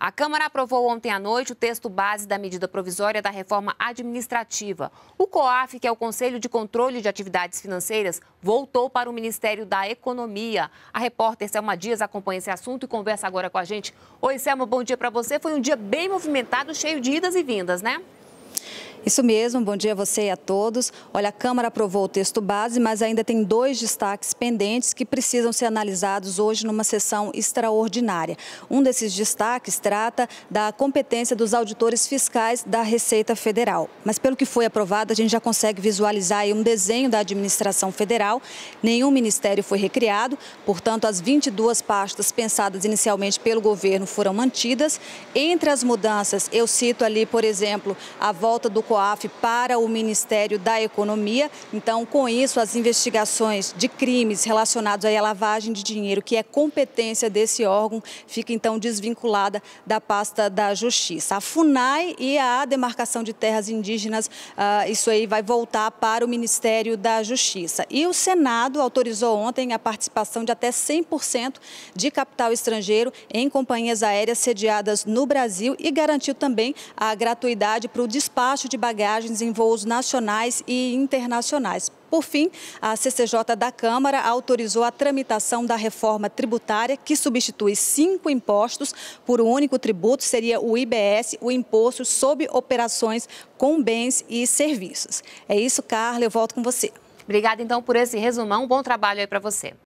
A Câmara aprovou ontem à noite o texto base da medida provisória da reforma administrativa. O COAF, que é o Conselho de Controle de Atividades Financeiras, voltou para o Ministério da Economia. A repórter Selma Dias acompanha esse assunto e conversa agora com a gente. Oi, Selma, bom dia para você. Foi um dia bem movimentado, cheio de idas e vindas, né? Isso mesmo, bom dia a você e a todos. Olha, a Câmara aprovou o texto base, mas ainda tem dois destaques pendentes que precisam ser analisados hoje numa sessão extraordinária. Um desses destaques trata da competência dos auditores fiscais da Receita Federal. Mas pelo que foi aprovado, a gente já consegue visualizar um desenho da administração federal. Nenhum ministério foi recriado, portanto, as 22 pastas pensadas inicialmente pelo governo foram mantidas. Entre as mudanças, eu cito ali, por exemplo, a volta do COAF para o Ministério da Economia. Então, com isso, as investigações de crimes relacionados à lavagem de dinheiro, que é competência desse órgão, fica então desvinculada da pasta da Justiça. A FUNAI e a demarcação de terras indígenas, ah, isso aí vai voltar para o Ministério da Justiça. E o Senado autorizou ontem a participação de até 100% de capital estrangeiro em companhias aéreas sediadas no Brasil e garantiu também a gratuidade para o despacho de bagagens em voos nacionais e internacionais. Por fim, a CCJ da Câmara autorizou a tramitação da reforma tributária que substitui cinco impostos por um único tributo, seria o IBS, o Imposto sobre Operações com Bens e Serviços. É isso, Carla, eu volto com você. Obrigada então por esse resumão. Bom trabalho aí para você.